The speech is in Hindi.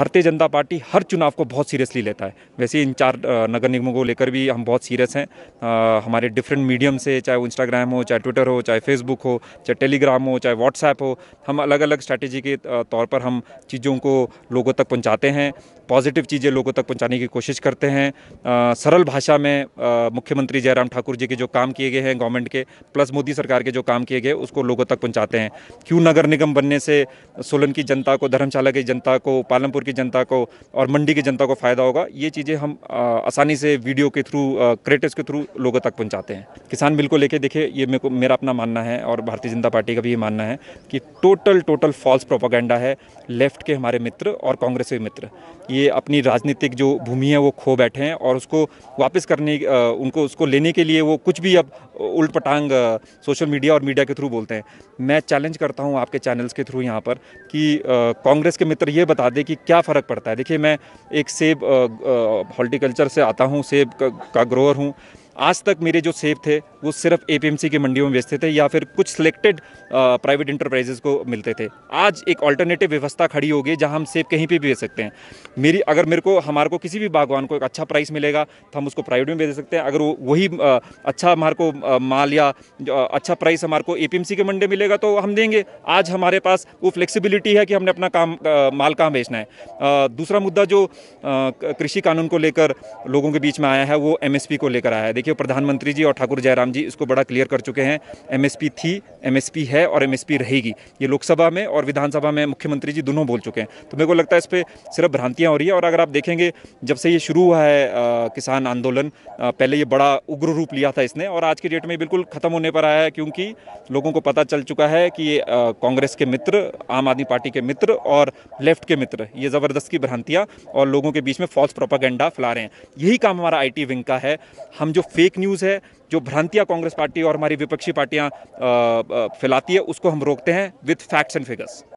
भारतीय जनता पार्टी हर चुनाव को बहुत सीरियसली लेता है वैसे इन चार नगर निगमों को लेकर भी हम बहुत सीरियस हैं हमारे डिफरेंट मीडियम से चाहे वो इंस्टाग्राम हो चाहे ट्विटर हो चाहे फेसबुक हो चाहे टेलीग्राम हो चाहे व्हाट्सएप हो हम अलग अलग स्ट्रैटेजी के तौर पर हम चीज़ों को लोगों तक पहुँचाते हैं पॉजिटिव चीज़ें लोगों तक पहुँचाने की कोशिश करते हैं सरल भाषा में मुख्यमंत्री जयराम ठाकुर जी के जो काम किए गए हैं गवर्नमेंट के प्लस मोदी सरकार के जो काम किए गए उसको लोगों तक पहुँचाते हैं क्यों नगर निगम बनने से सोलन की जनता को धर्मशाला की जनता को पालमपुर की जनता को और मंडी की जनता को फ़ायदा होगा ये चीज़ें हम आसानी से वीडियो के थ्रू क्रिएटर्स के थ्रू लोगों तक पहुँचाते हैं किसान बिल को लेकर देखिए ये मेरे को मेरा अपना मानना है और भारतीय जनता पार्टी का भी ये मानना है कि टोटल टोटल फॉल्स प्रोपागेंडा है लेफ्ट के हमारे मित्र और कांग्रेस के मित्र ये अपनी राजनीतिक जो भूमि है वो खो बैठे हैं और उसको वापस करने उनको उसको लेने के लिए वो कुछ भी अब उल्ट पटांग सोशल मीडिया और मीडिया के थ्रू बोलते हैं मैं चैलेंज करता हूँ आपके चैनल्स के थ्रू यहाँ पर कि कांग्रेस के मित्र ये बता दें कि क्या क्या फ़र्क पड़ता है देखिए मैं एक सेब हॉर्टिकल्चर से आता हूँ सेब का, का ग्रोअर हूँ आज तक मेरे जो सेब थे वो सिर्फ ए के मंडियों में बेचते थे या फिर कुछ सिलेक्टेड प्राइवेट इंटरप्राइजेज को मिलते थे आज एक ऑल्टरनेटिव व्यवस्था खड़ी होगी जहाँ हम सेब कहीं पर भी बेच सकते हैं मेरी अगर मेरे को हमारे को किसी भी बागवान को एक अच्छा प्राइस मिलेगा तो हम उसको प्राइवेट में बेच सकते हैं अगर वही uh, अच्छा हमारे को uh, माल या uh, अच्छा प्राइस हमारे को ए के मंडे मिलेगा तो हम देंगे आज हमारे पास वो फ्लेक्सिबिलिटी है कि हमने अपना काम माल कहाँ बेचना है दूसरा मुद्दा जो कृषि कानून को लेकर लोगों के बीच में आया है वो एमएसपी को लेकर आया है देखिए प्रधानमंत्री जी और ठाकुर जयराम राम जी इसको बड़ा क्लियर कर चुके हैं एमएसपी थी एमएसपी है और एमएसपी रहेगी ये लोकसभा में और विधानसभा में मुख्यमंत्री जी दोनों बोल चुके हैं तो मेरे को लगता है इस पर सिर्फ भ्रांतियाँ हो रही है और अगर आप देखेंगे जब से ये शुरू हुआ है आ, किसान आंदोलन पहले ये बड़ा उग्र रूप लिया था इसने और आज की डेट में बिल्कुल ख़त्म होने पर आया है क्योंकि लोगों को पता चल चुका है कि ये कांग्रेस के मित्र आम आदमी पार्टी के मित्र और लेफ्ट के मित्र ये ज़बरदस्त की भ्रांतियाँ और लोगों के बीच में फॉल्स प्रोपागेंडा फैला रहे हैं यही काम हमारा आईटी विंग का है हम जो फेक न्यूज़ है जो भ्रांतियाँ तकिया कांग्रेस पार्टी और हमारी विपक्षी पार्टियां फैलाती है उसको हम रोकते हैं विथ फैक्ट्स एंड फिगर्स